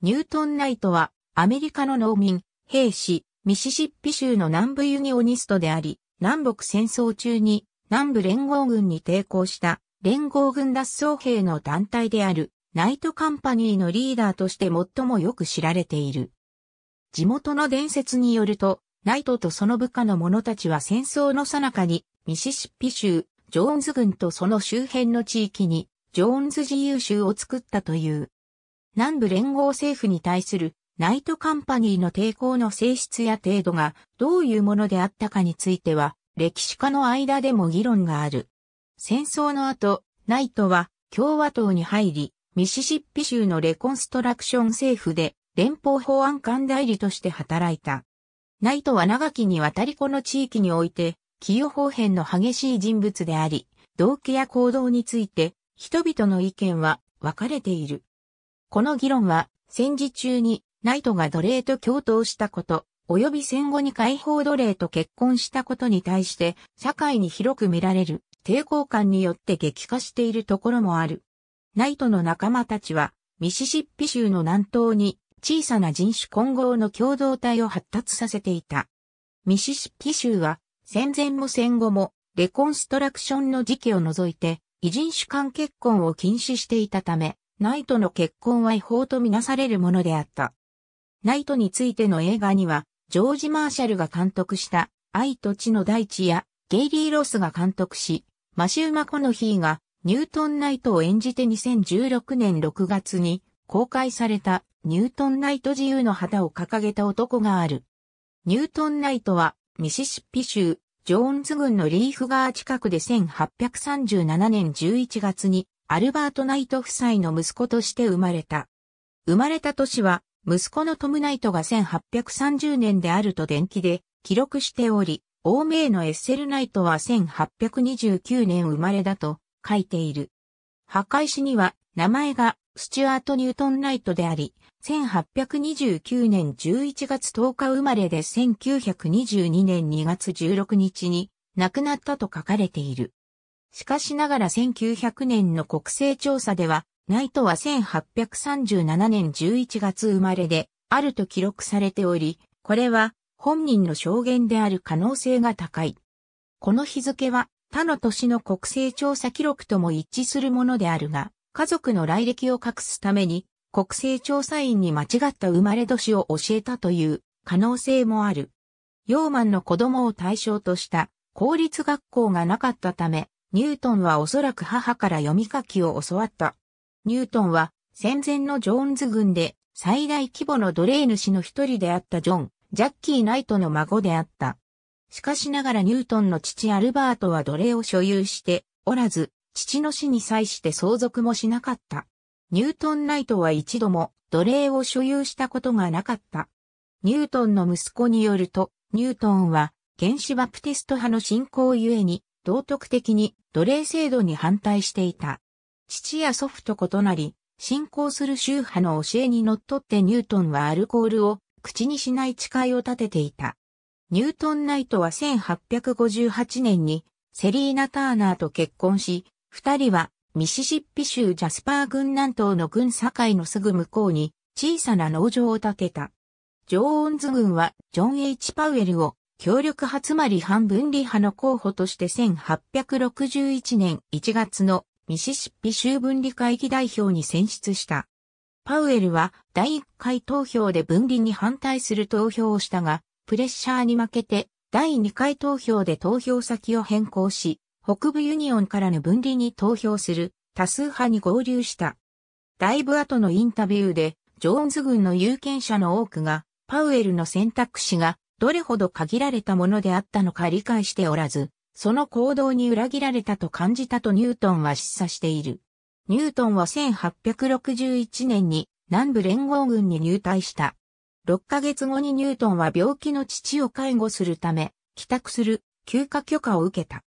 ニュートン・ナイトは、アメリカの農民、兵士、ミシシッピ州の南部ユニオニストであり、南北戦争中に南部連合軍に抵抗した連合軍脱走兵の団体であるナイトカンパニーのリーダーとして最もよく知られている。地元の伝説によると、ナイトとその部下の者たちは戦争の最中にミシシッピ州、ジョーンズ軍とその周辺の地域にジョーンズ自由州を作ったという。南部連合政府に対するナイトカンパニーの抵抗の性質や程度がどういうものであったかについては、歴史家の間でも議論がある。戦争の後、ナイトは共和党に入り、ミシシッピ州のレコンストラクション政府で連邦法案官代理として働いた。ナイトは長きにわたりこの地域において、企業方変の激しい人物であり、動機や行動について、人々の意見は分かれている。この議論は、戦時中にナイトが奴隷と共闘したこと、及び戦後に解放奴隷と結婚したことに対して、社会に広く見られる抵抗感によって激化しているところもある。ナイトの仲間たちは、ミシシッピ州の南東に小さな人種混合の共同体を発達させていた。ミシシッピ州は、戦前も戦後も、レコンストラクションの時期を除いて、異人種間結婚を禁止していたため、ナイトの結婚は違法とみなされるものであった。ナイトについての映画には、ジョージ・マーシャルが監督した、愛と地の大地や、ゲイリー・ロスが監督し、マシュー・マコノヒーが、ニュートン・ナイトを演じて2016年6月に、公開された、ニュートン・ナイト自由の旗を掲げた男がある。ニュートン・ナイトは、ミシシッピ州、ジョーンズ郡のリーフ川近くで1837年11月にアルバート・ナイト夫妻の息子として生まれた。生まれた年は、息子のトム・ナイトが1830年であると伝記で記録しており、欧米のエッセル・ナイトは1829年生まれだと書いている。墓石には名前がスチュアート・ニュートン・ナイトであり、1829年11月10日生まれで1922年2月16日に亡くなったと書かれている。しかしながら1900年の国勢調査では、ナイトは1837年11月生まれで、あると記録されており、これは本人の証言である可能性が高い。この日付は他の年の国勢調査記録とも一致するものであるが、家族の来歴を隠すために国勢調査員に間違った生まれ年を教えたという可能性もある。ヨーマンの子供を対象とした公立学校がなかったため、ニュートンはおそらく母から読み書きを教わった。ニュートンは戦前のジョーンズ軍で最大規模の奴隷主の一人であったジョン、ジャッキー・ナイトの孫であった。しかしながらニュートンの父アルバートは奴隷を所有しておらず、父の死に際して相続もしなかった。ニュートン・ナイトは一度も奴隷を所有したことがなかった。ニュートンの息子によると、ニュートンは原始バプテスト派の信仰ゆえに道徳的に奴隷制度に反対していた。父や祖父と異なり、信仰する宗派の教えにのっとってニュートンはアルコールを口にしない誓いを立てていた。ニュートン・ナイトは1858年にセリーナ・ターナーと結婚し、二人はミシシッピ州ジャスパー郡南東の郡境のすぐ向こうに小さな農場を建てた。ジョーンズ郡はジョン・ H・ パウエルを協力派つまり反分離派の候補として1861年1月のミシシッピ州分離会議代表に選出した。パウエルは第1回投票で分離に反対する投票をしたが、プレッシャーに負けて第2回投票で投票先を変更し、北部ユニオンからの分離に投票する多数派に合流した。だいぶ後のインタビューで、ジョーンズ軍の有権者の多くが、パウエルの選択肢がどれほど限られたものであったのか理解しておらず、その行動に裏切られたと感じたとニュートンは示唆している。ニュートンは1861年に南部連合軍に入隊した。6ヶ月後にニュートンは病気の父を介護するため、帰宅する休暇許可を受けた。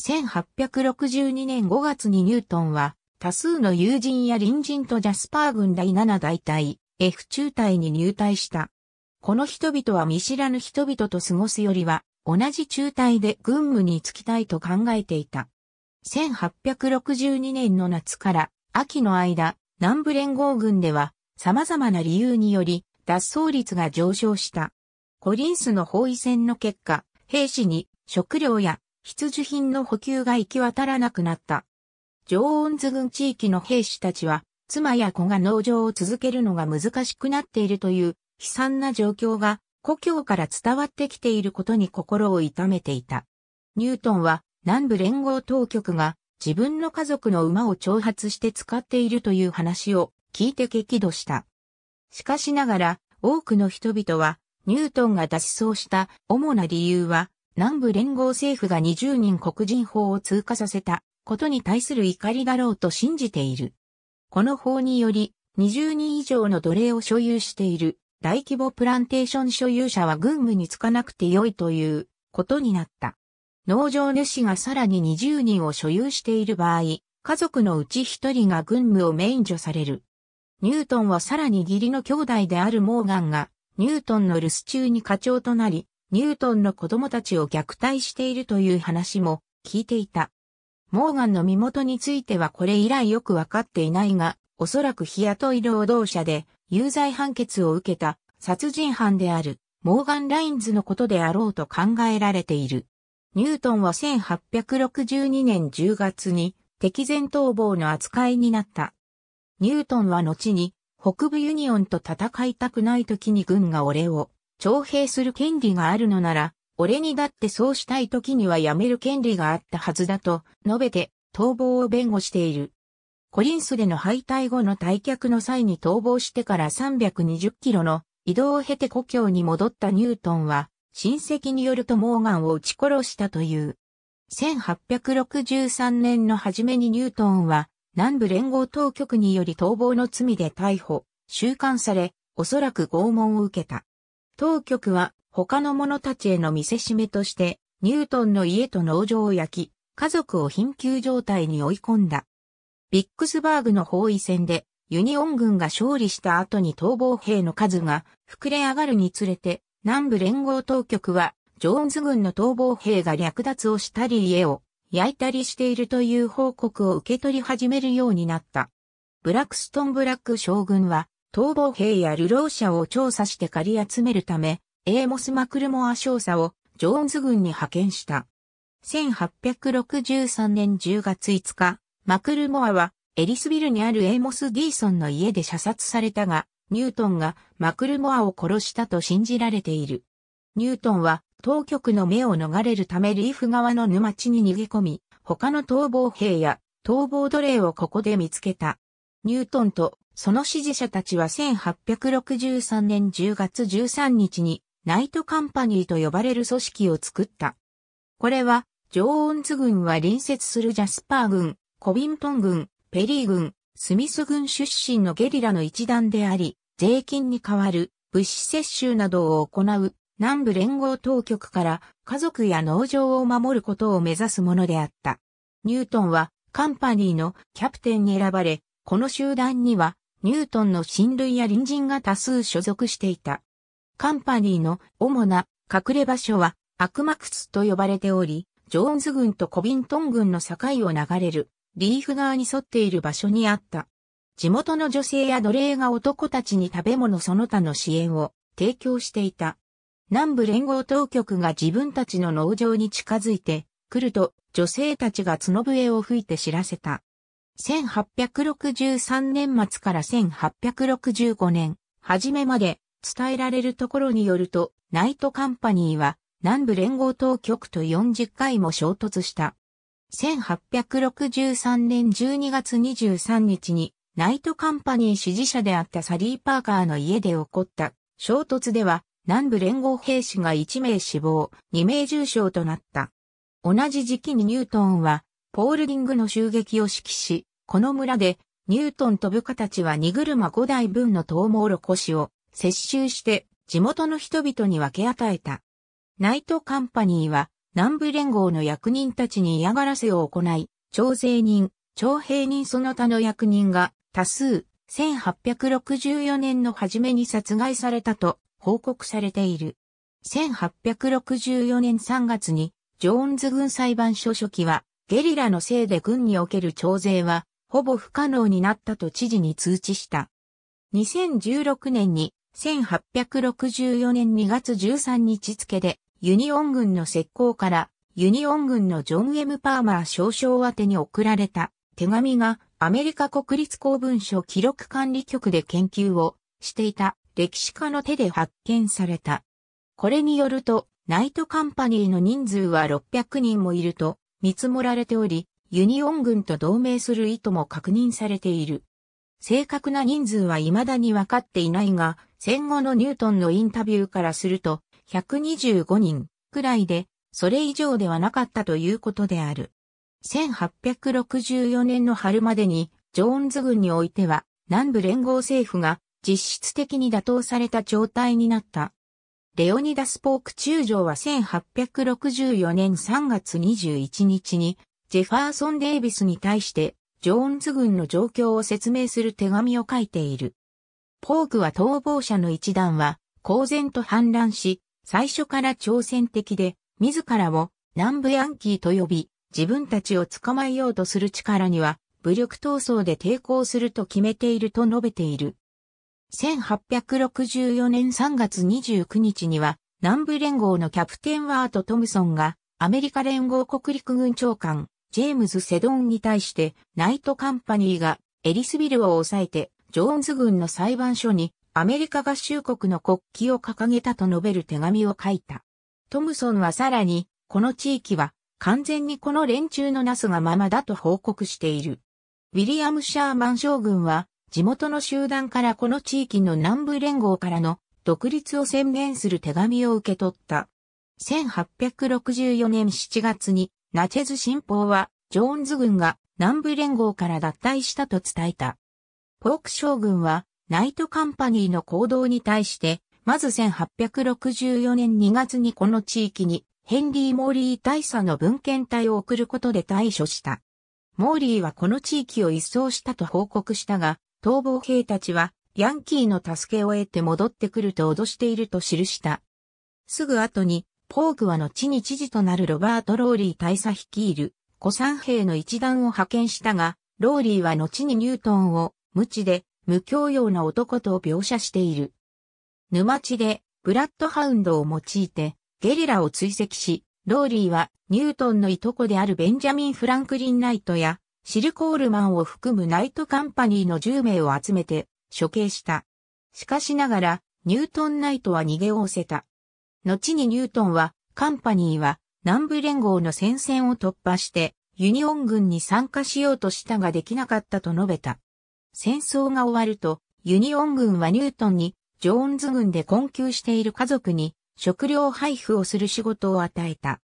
1862年5月にニュートンは、多数の友人や隣人とジャスパー軍第7大隊、F 中隊に入隊した。この人々は見知らぬ人々と過ごすよりは、同じ中隊で軍務に就きたいと考えていた。1862年の夏から秋の間、南部連合軍では様々な理由により脱走率が上昇した。コリンスの包囲戦の結果、兵士に食料や必需品の補給が行き渡らなくなった。常温図軍地域の兵士たちは、妻や子が農場を続けるのが難しくなっているという悲惨な状況が故郷から伝わってきていることに心を痛めていた。ニュートンは南部連合当局が自分の家族の馬を挑発して使っているという話を聞いて激怒した。しかしながら多くの人々はニュートンが脱走した主な理由は南部連合政府が20人黒人法を通過させたことに対する怒りだろうと信じている。この法により20人以上の奴隷を所有している大規模プランテーション所有者は軍務につかなくて良いということになった。農場主がさらに20人を所有している場合、家族のうち1人が軍務を免除される。ニュートンはさらに義理の兄弟であるモーガンが、ニュートンの留守中に課長となり、ニュートンの子供たちを虐待しているという話も聞いていた。モーガンの身元についてはこれ以来よくわかっていないが、おそらく日雇い労働者で、有罪判決を受けた殺人犯であるモーガン・ラインズのことであろうと考えられている。ニュートンは1862年10月に敵前逃亡の扱いになった。ニュートンは後に北部ユニオンと戦いたくない時に軍が俺を徴兵する権利があるのなら、俺にだってそうしたい時にはやめる権利があったはずだと述べて逃亡を弁護している。コリンスでの敗退後の退却の際に逃亡してから320キロの移動を経て故郷に戻ったニュートンは、親戚によるとモーガンを撃ち殺したという。1863年の初めにニュートンは、南部連合当局により逃亡の罪で逮捕、収監され、おそらく拷問を受けた。当局は他の者たちへの見せしめとして、ニュートンの家と農場を焼き、家族を貧窮状態に追い込んだ。ビックスバーグの包囲戦でユニオン軍が勝利した後に逃亡兵の数が膨れ上がるにつれて南部連合当局はジョーンズ軍の逃亡兵が略奪をしたり家を焼いたりしているという報告を受け取り始めるようになった。ブラックストンブラック将軍は逃亡兵や流浪者を調査して借り集めるため、エーモス・マクルモア少佐をジョーンズ軍に派遣した。1863年10月5日、マクルモアは、エリスビルにあるエイモス・ディーソンの家で射殺されたが、ニュートンがマクルモアを殺したと信じられている。ニュートンは当局の目を逃れるためリーフ側の沼地に逃げ込み、他の逃亡兵や逃亡奴隷をここで見つけた。ニュートンとその支持者たちは1863年10月13日にナイトカンパニーと呼ばれる組織を作った。これは、ジョーンズ軍は隣接するジャスパー軍、コビントン軍、ペリー軍、スミス軍出身のゲリラの一団であり、税金に代わる物資接収などを行う南部連合当局から家族や農場を守ることを目指すものであった。ニュートンはカンパニーのキャプテンに選ばれ、この集団にはニュートンの親類や隣人が多数所属していた。カンパニーの主な隠れ場所は悪魔窟と呼ばれており、ジョーンズ軍とコビントン軍の境を流れるリーフ川に沿っている場所にあった。地元の女性や奴隷が男たちに食べ物その他の支援を提供していた。南部連合当局が自分たちの農場に近づいて来ると女性たちが角笛を吹いて知らせた。1863年末から1865年初めまで伝えられるところによるとナイトカンパニーは南部連合当局と40回も衝突した。1863年12月23日にナイトカンパニー支持者であったサリー・パーカーの家で起こった衝突では南部連合兵士が1名死亡、2名重傷となった。同じ時期にニュートンはポールディングの襲撃を指揮し、この村でニュートンと部下たちは荷車5台分のトウモロコシを接収して地元の人々に分け与えた。ナイトカンパニーは南部連合の役人たちに嫌がらせを行い、徴税人、徴兵人その他の役人が多数1864年の初めに殺害されたと報告されている。1864年3月にジョーンズ軍裁判所初期はゲリラのせいで軍における徴税はほぼ不可能になったと知事に通知した。2016年に1864年2月13日付でユニオン軍の石膏からユニオン軍のジョン・エム・パーマー少将宛てに送られた手紙がアメリカ国立公文書記録管理局で研究をしていた歴史家の手で発見された。これによると、ナイトカンパニーの人数は600人もいると見積もられており、ユニオン軍と同盟する意図も確認されている。正確な人数は未だに分かっていないが、戦後のニュートンのインタビューからすると、125人くらいで、それ以上ではなかったということである。1864年の春までに、ジョーンズ軍においては、南部連合政府が実質的に打倒された状態になった。レオニダス・ポーク中将は1864年3月21日に、ジェファーソン・デイビスに対して、ジョーンズ軍の状況を説明する手紙を書いている。ポークは逃亡者の一団は、公然と反乱し、最初から挑戦的で、自らを南部ヤンキーと呼び、自分たちを捕まえようとする力には、武力闘争で抵抗すると決めていると述べている。1864年3月29日には、南部連合のキャプテンワート・トムソンが、アメリカ連合国陸軍長官、ジェームズ・セドンに対して、ナイト・カンパニーがエリスビルを抑えて、ジョーンズ軍の裁判所にアメリカ合衆国の国旗を掲げたと述べる手紙を書いた。トムソンはさらに、この地域は完全にこの連中のなすがままだと報告している。ウィリアム・シャーマン将軍は、地元の集団からこの地域の南部連合からの独立を宣言する手紙を受け取った。1864年7月にナチェズ新報はジョーンズ軍が南部連合から脱退したと伝えた。ポーク将軍はナイトカンパニーの行動に対して、まず1864年2月にこの地域にヘンリー・モーリー大佐の文献隊を送ることで対処した。モーリーはこの地域を一掃したと報告したが、逃亡兵たちはヤンキーの助けを得て戻ってくると脅していると記した。すぐ後に、ポークは後に知事となるロバート・ローリー大佐率いる、古参兵の一団を派遣したが、ローリーは後にニュートンを無知で無教養な男と描写している。沼地で、ブラッドハウンドを用いて、ゲリラを追跡し、ローリーは、ニュートンのいとこであるベンジャミン・フランクリン・ナイトや、シルコールマンを含むナイトカンパニーの10名を集めて、処刑した。しかしながら、ニュートン・ナイトは逃げおおせた。後にニュートンは、カンパニーは、南部連合の戦線を突破して、ユニオン軍に参加しようとしたができなかったと述べた。戦争が終わると、ユニオン軍はニュートンに、ジョーンズ軍で困窮している家族に、食料配布をする仕事を与えた。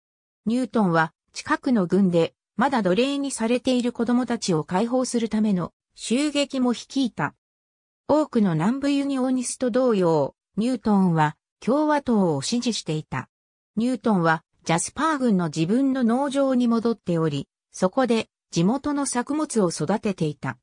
ニュートンは、近くの軍で、まだ奴隷にされている子供たちを解放するための、襲撃も率いた。多くの南部ユニオニスト同様、ニュートンは、共和党を支持していた。ニュートンは、ジャスパー軍の自分の農場に戻っており、そこで地元の作物を育てていた。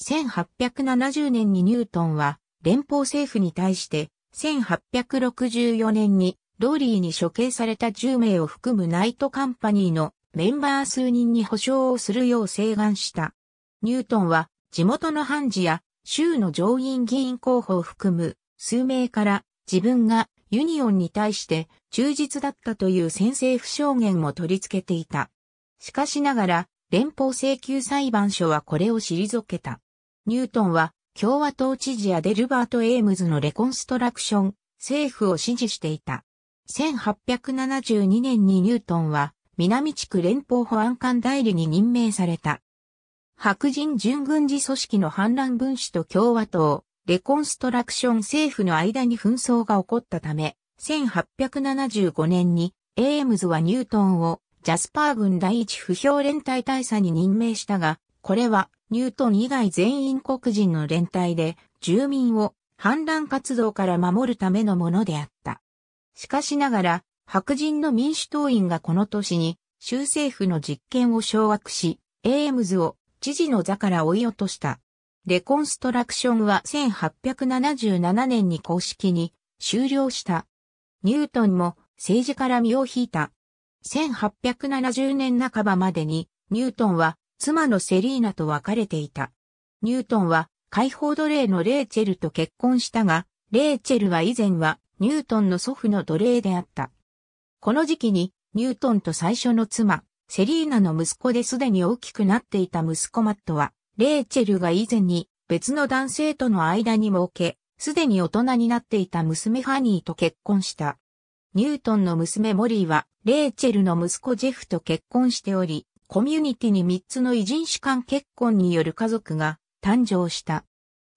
1870年にニュートンは連邦政府に対して1864年にローリーに処刑された10名を含むナイトカンパニーのメンバー数人に保証をするよう請願した。ニュートンは地元の判事や州の上院議員候補を含む数名から自分がユニオンに対して忠実だったという先制不証言も取り付けていた。しかしながら連邦請求裁判所はこれを退けた。ニュートンは共和党知事やデルバート・エイムズのレコンストラクション、政府を支持していた。1872年にニュートンは南地区連邦保安官代理に任命された。白人準軍事組織の反乱分子と共和党、レコンストラクション政府の間に紛争が起こったため、1875年にエイムズはニュートンをジャスパー軍第一不評連隊大佐に任命したが、これはニュートン以外全員黒人の連帯で、住民を反乱活動から守るためのものであった。しかしながら、白人の民主党員がこの年に、州政府の実権を掌握し、エームズを知事の座から追い落とした。レコンストラクションは1877年に公式に終了した。ニュートンも政治から身を引いた。1870年半ばまでにニュートンは妻のセリーナと別れていた。ニュートンは解放奴隷のレーチェルと結婚したが、レーチェルは以前はニュートンの祖父の奴隷であった。この時期にニュートンと最初の妻、セリーナの息子ですでに大きくなっていた息子マットは、レーチェルが以前に別の男性との間に設け、すでに大人になっていた娘ハニーと結婚した。ニュートンの娘モリーは、レーチェルの息子ジェフと結婚しており、コミュニティに3つの異人種間結婚による家族が誕生した。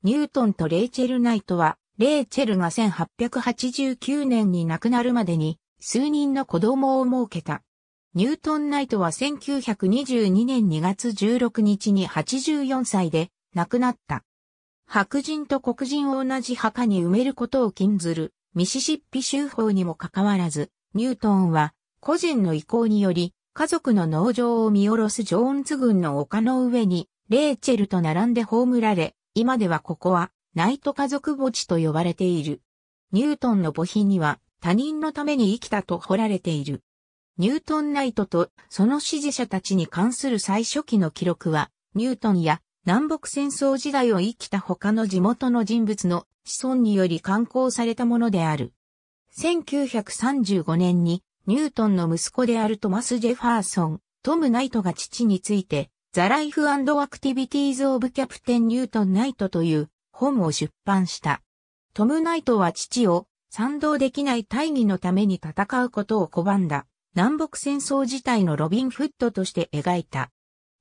ニュートンとレイチェル・ナイトは、レイチェルが1889年に亡くなるまでに数人の子供を設けた。ニュートン・ナイトは1922年2月16日に84歳で亡くなった。白人と黒人を同じ墓に埋めることを禁ずるミシシッピ州法にもかかわらず、ニュートンは個人の意向により家族の農場を見下ろすジョーンズ軍の丘の上に、レーチェルと並んで葬られ、今ではここは、ナイト家族墓地と呼ばれている。ニュートンの墓碑には、他人のために生きたと彫られている。ニュートンナイトとその支持者たちに関する最初期の記録は、ニュートンや南北戦争時代を生きた他の地元の人物の子孫により刊行されたものである。1935年にニュートンの息子であるトマス・ジェファーソン、トム・ナイトが父について、ザ・ライフ・アンド・アクティビティーズ・オブ・キャプテン・ニュートン・ナイトという本を出版した。トム・ナイトは父を賛同できない大義のために戦うことを拒んだ南北戦争自体のロビン・フッドとして描いた。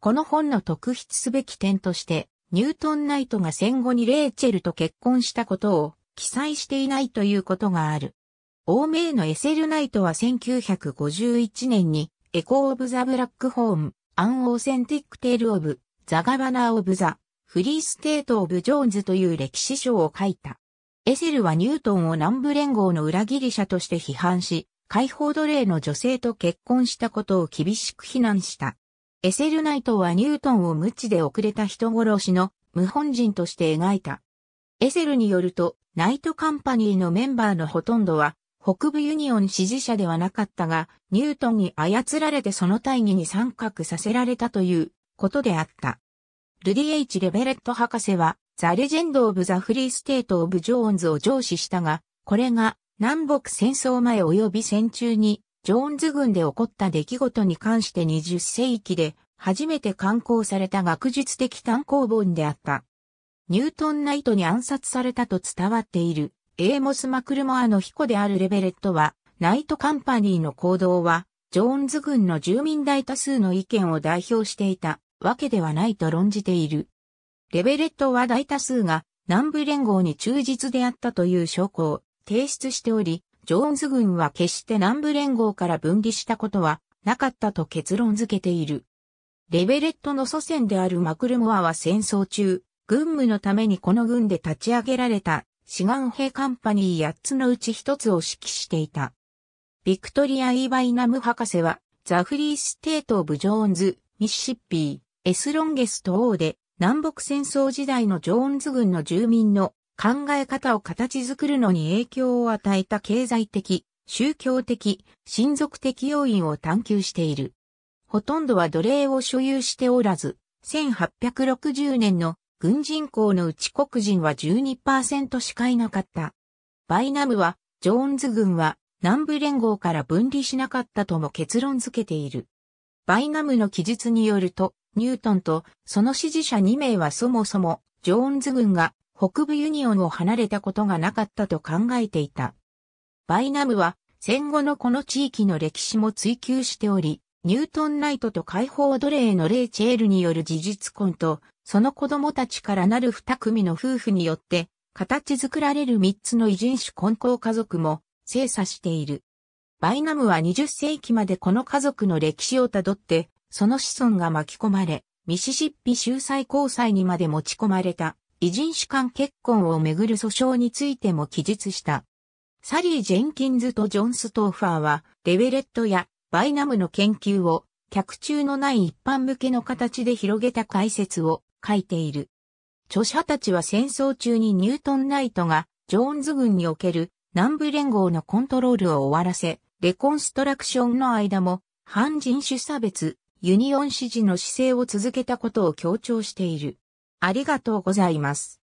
この本の特筆すべき点として、ニュートン・ナイトが戦後にレーチェルと結婚したことを記載していないということがある。欧米のエセルナイトは1951年に、エコー・オブ・ザ・ブラック・ホーム、アン・オーセンティック・テール・オブ、ザ・ガバナー・オブ・ザ、フリー・ステート・オブ・ジョーンズという歴史書を書いた。エセルはニュートンを南部連合の裏切り者として批判し、解放奴隷の女性と結婚したことを厳しく非難した。エセルナイトはニュートンを無知で遅れた人殺しの無本人として描いた。エセルによると、ナイトカンパニーのメンバーのほとんどは北部ユニオン支持者ではなかったが、ニュートンに操られてその大義に参画させられたということであった。ルディ・エイチ・レベレット博士は、ザ・レジェンド・オブ・ザ・フリー・ステート・オブ・ジョーンズを上司したが、これが南北戦争前及び戦中に、ジョーンズ軍で起こった出来事に関して20世紀で初めて刊行された学術的単行本であった。ニュートンナイトに暗殺されたと伝わっている。エーモス・マクルモアの彦であるレベレットは、ナイトカンパニーの行動は、ジョーンズ軍の住民大多数の意見を代表していたわけではないと論じている。レベレットは大多数が南部連合に忠実であったという証拠を提出しており、ジョーンズ軍は決して南部連合から分離したことはなかったと結論付けている。レベレットの祖先であるマクルモアは戦争中、軍務のためにこの軍で立ち上げられた志願兵カンパニー8つのうち1つを指揮していた。ビクトリア・イーバイナム博士は、ザ・フリー・ステート・オブ・ジョーンズ、ミシシッピー、エス・ロンゲスト・王で、南北戦争時代のジョーンズ軍の住民の考え方を形作るのに影響を与えた経済的、宗教的、親族的要因を探求している。ほとんどは奴隷を所有しておらず、1860年の軍人口のうち黒人は12%しかいなかった。バイナムは、ジョーンズ軍は南部連合から分離しなかったとも結論付けている。バイナムの記述によると、ニュートンとその支持者2名はそもそもジョーンズ軍が北部ユニオンを離れたことがなかったと考えていた。バイナムは戦後のこの地域の歴史も追求しており、ニュートンナイトと解放奴隷のレイチェールによる事実婚とその子供たちからなる二組の夫婦によって、形作られる三つの異人種混交家族も精査している。バイナムは20世紀までこの家族の歴史をたどって、その子孫が巻き込まれ、ミシシッピ州最交際にまで持ち込まれた異人種間結婚をめぐる訴訟についても記述した。サリー・ジェンキンズとジョン・ストーファーは、レベレットやバイナムの研究を、客中のない一般向けの形で広げた解説を書いている。著者たちは戦争中にニュートン・ナイトがジョーンズ軍における南部連合のコントロールを終わらせ、レコンストラクションの間も反人種差別、ユニオン支持の姿勢を続けたことを強調している。ありがとうございます。